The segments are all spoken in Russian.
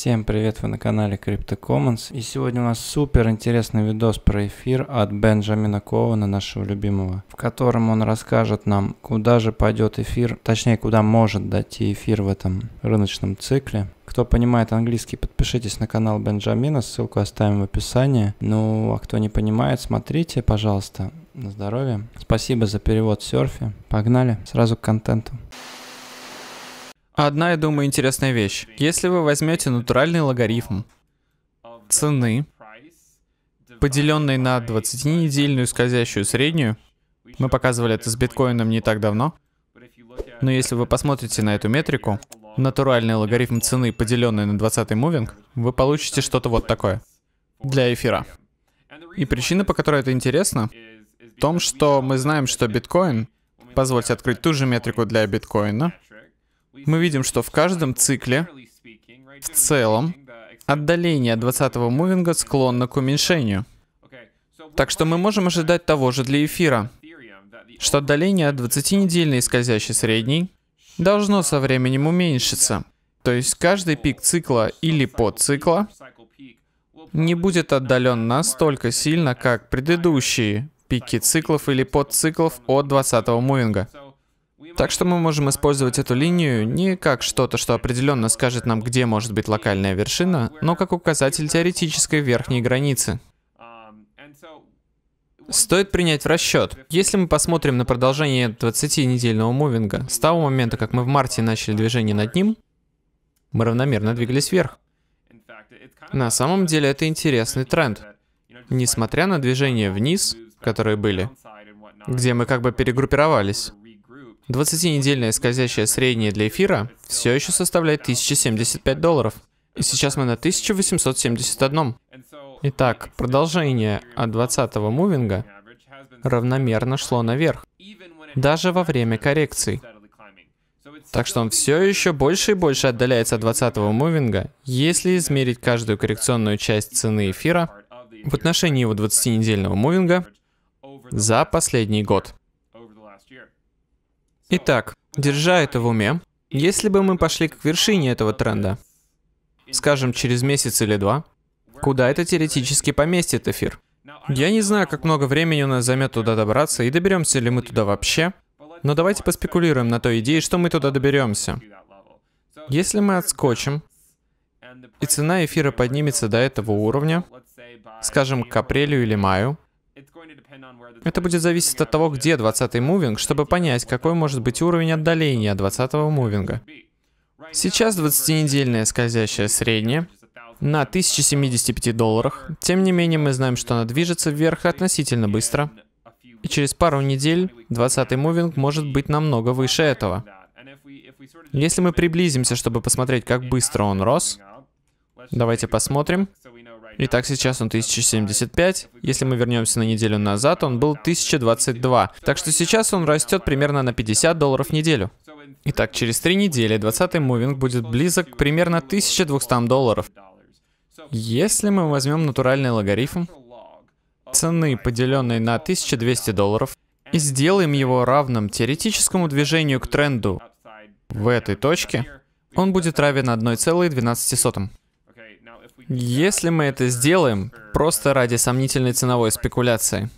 Всем привет, вы на канале Crypto Commons. И сегодня у нас супер интересный видос про эфир от Бенджамина Кована, нашего любимого, в котором он расскажет нам, куда же пойдет эфир, точнее, куда может дойти эфир в этом рыночном цикле. Кто понимает английский, подпишитесь на канал Бенджамина, ссылку оставим в описании. Ну, а кто не понимает, смотрите, пожалуйста, на здоровье. Спасибо за перевод серфи. Погнали сразу к контенту. Одна, я думаю, интересная вещь. Если вы возьмете натуральный логарифм цены, поделенный на 20-недельную скользящую среднюю, мы показывали это с биткоином не так давно, но если вы посмотрите на эту метрику, натуральный логарифм цены, поделенный на 20-й мувинг, вы получите что-то вот такое для эфира. И причина, по которой это интересно, в том, что мы знаем, что биткоин, позвольте открыть ту же метрику для биткоина, мы видим, что в каждом цикле, в целом, отдаление от 20-го мувинга склонно к уменьшению. Так что мы можем ожидать того же для эфира, что отдаление от 20-недельной скользящей средней должно со временем уменьшиться. То есть каждый пик цикла или подцикла не будет отдален настолько сильно, как предыдущие пики циклов или подциклов от 20-го мувинга. Так что мы можем использовать эту линию не как что-то, что определенно скажет нам, где может быть локальная вершина, но как указатель теоретической верхней границы. Стоит принять в расчет. Если мы посмотрим на продолжение 20-недельного мувинга, с того момента, как мы в марте начали движение над ним, мы равномерно двигались вверх. На самом деле это интересный тренд. Несмотря на движения вниз, которые были, где мы как бы перегруппировались, 20-недельное скользящее среднее для эфира все еще составляет 1075 долларов. И сейчас мы на 1871. Итак, продолжение от 20-го мувинга равномерно шло наверх, даже во время коррекций. Так что он все еще больше и больше отдаляется от 20-го мувинга, если измерить каждую коррекционную часть цены эфира в отношении его 20-недельного мувинга за последний год. Итак, держа это в уме, если бы мы пошли к вершине этого тренда, скажем, через месяц или два, куда это теоретически поместит эфир? Я не знаю, как много времени у нас займет туда добраться и доберемся ли мы туда вообще, но давайте поспекулируем на той идее, что мы туда доберемся. Если мы отскочим, и цена эфира поднимется до этого уровня, скажем, к апрелю или маю, это будет зависеть от того, где 20-й мувинг, чтобы понять, какой может быть уровень отдаления 20-го мувинга. Сейчас 20-недельная скользящая средняя на 1075 долларах. Тем не менее, мы знаем, что она движется вверх относительно быстро. И через пару недель 20-й мувинг может быть намного выше этого. Если мы приблизимся, чтобы посмотреть, как быстро он рос, давайте посмотрим. Итак, сейчас он 1075. Если мы вернемся на неделю назад, он был 1022. Так что сейчас он растет примерно на 50 долларов в неделю. Итак, через три недели 20-й мувинг будет близок к примерно 1200 долларов. Если мы возьмем натуральный логарифм цены, поделенной на 1200 долларов, и сделаем его равным теоретическому движению к тренду в этой точке, он будет равен 1,12. Если мы это сделаем просто ради сомнительной ценовой спекуляции,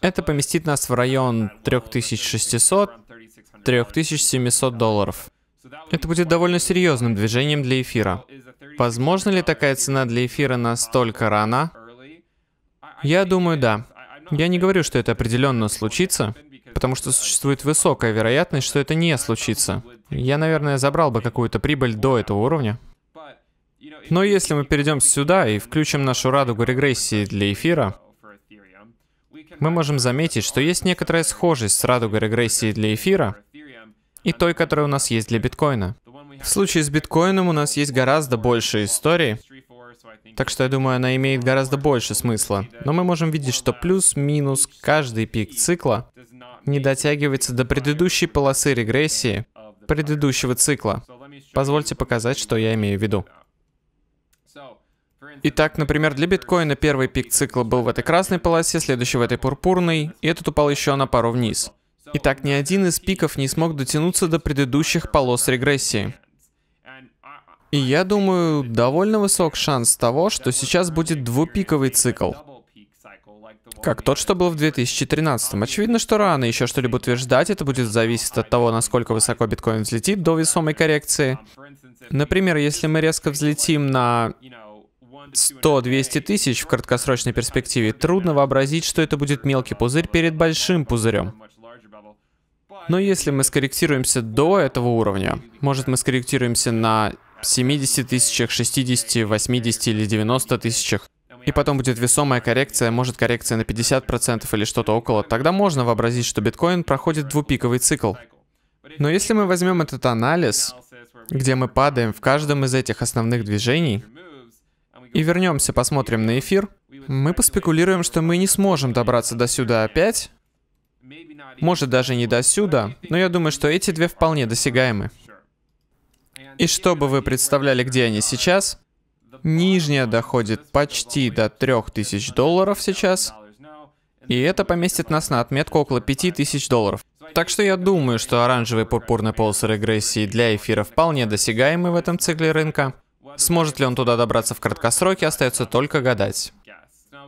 это поместит нас в район 3600-3700 долларов. Это будет довольно серьезным движением для эфира. Возможно ли такая цена для эфира настолько рано? Я думаю, да. Я не говорю, что это определенно случится, потому что существует высокая вероятность, что это не случится. Я, наверное, забрал бы какую-то прибыль до этого уровня. Но если мы перейдем сюда и включим нашу радугу регрессии для эфира, мы можем заметить, что есть некоторая схожесть с радугой регрессии для эфира и той, которая у нас есть для биткоина. В случае с биткоином у нас есть гораздо больше истории, так что я думаю, она имеет гораздо больше смысла. Но мы можем видеть, что плюс-минус каждый пик цикла не дотягивается до предыдущей полосы регрессии предыдущего цикла. Позвольте показать, что я имею в виду. Итак, например, для биткоина первый пик цикла был в этой красной полосе, следующий в этой пурпурной, и этот упал еще на пару вниз. Итак, ни один из пиков не смог дотянуться до предыдущих полос регрессии. И я думаю, довольно высок шанс того, что сейчас будет двупиковый цикл. Как тот, что был в 2013. Очевидно, что рано еще что-либо утверждать, это будет зависеть от того, насколько высоко биткоин взлетит до весомой коррекции. Например, если мы резко взлетим на 100-200 тысяч в краткосрочной перспективе, трудно вообразить, что это будет мелкий пузырь перед большим пузырем. Но если мы скорректируемся до этого уровня, может мы скорректируемся на 70 тысячах, 60, 80 или 90 тысячах, и потом будет весомая коррекция, может коррекция на 50% или что-то около, тогда можно вообразить, что биткоин проходит двупиковый цикл. Но если мы возьмем этот анализ, где мы падаем в каждом из этих основных движений, и вернемся, посмотрим на эфир, мы поспекулируем, что мы не сможем добраться до сюда опять. Может, даже не до сюда, но я думаю, что эти две вполне досягаемы. И чтобы вы представляли, где они сейчас, нижняя доходит почти до 3000 долларов сейчас, и это поместит нас на отметку около 5000 долларов. Так что я думаю, что оранжевый-пурпурный полосы регрессии для эфира вполне досягаемы в этом цикле рынка. Сможет ли он туда добраться в краткосроке, остается только гадать.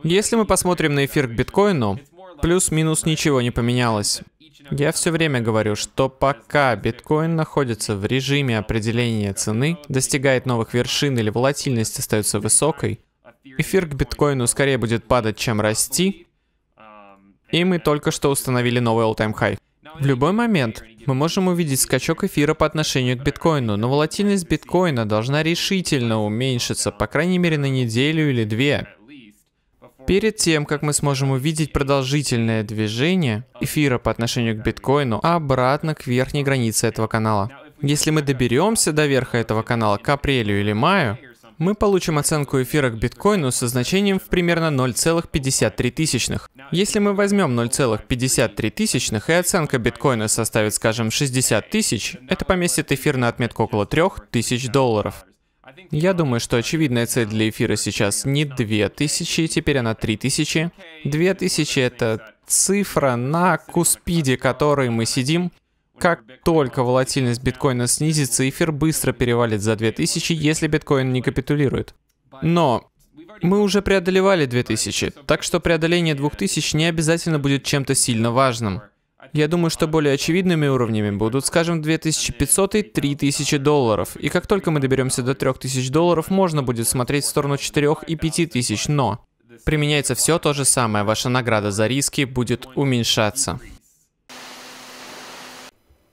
Если мы посмотрим на эфир к биткоину, плюс-минус ничего не поменялось. Я все время говорю, что пока биткоин находится в режиме определения цены, достигает новых вершин или волатильность остается высокой, эфир к биткоину скорее будет падать, чем расти, и мы только что установили новый all-time high. В любой момент мы можем увидеть скачок эфира по отношению к биткоину, но волатильность биткоина должна решительно уменьшиться, по крайней мере на неделю или две. Перед тем, как мы сможем увидеть продолжительное движение эфира по отношению к биткоину а обратно к верхней границе этого канала. Если мы доберемся до верха этого канала к апрелю или маю, мы получим оценку эфира к биткоину со значением в примерно 0,53 тысячных. Если мы возьмем 0,53 тысячных и оценка биткоина составит, скажем, 60 тысяч, это поместит эфир на отметку около 3 тысяч долларов. Я думаю, что очевидная цель для эфира сейчас не 2000, теперь она 3000. 2000 — это цифра, на куспиде которой мы сидим, как только волатильность биткоина снизится, эфир быстро перевалит за 2000, если биткоин не капитулирует. Но мы уже преодолевали 2000, так что преодоление 2000 не обязательно будет чем-то сильно важным. Я думаю, что более очевидными уровнями будут, скажем, 2500 и 3000 долларов. И как только мы доберемся до 3000 долларов, можно будет смотреть в сторону 4 и 5000, но применяется все то же самое, ваша награда за риски будет уменьшаться.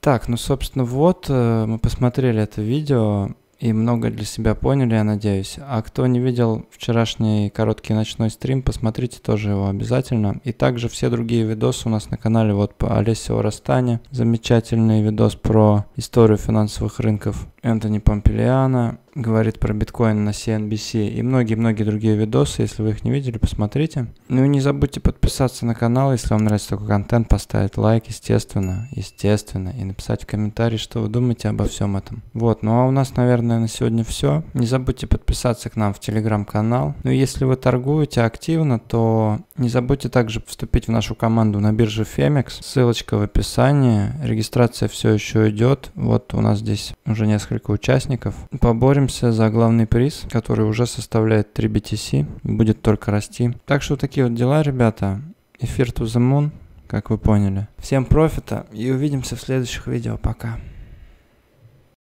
Так, ну, собственно, вот э, мы посмотрели это видео и много для себя поняли, я надеюсь. А кто не видел вчерашний короткий ночной стрим, посмотрите тоже его обязательно. И также все другие видосы у нас на канале, вот по Олесе Орастане. Замечательный видос про историю финансовых рынков Энтони Помпелиана говорит про биткоин на CNBC и многие-многие другие видосы. Если вы их не видели, посмотрите. Ну и не забудьте подписаться на канал, если вам нравится такой контент, поставить лайк, естественно, естественно, и написать в комментарии, что вы думаете обо всем этом. Вот, ну а у нас, наверное, на сегодня все. Не забудьте подписаться к нам в телеграм-канал. Ну и если вы торгуете активно, то не забудьте также вступить в нашу команду на бирже Femex. Ссылочка в описании. Регистрация все еще идет. Вот у нас здесь уже несколько несколько участников. Поборемся за главный приз, который уже составляет 3 BTC будет только расти. Так что такие вот дела, ребята. Эфир to the moon, как вы поняли. Всем профита и увидимся в следующих видео. Пока.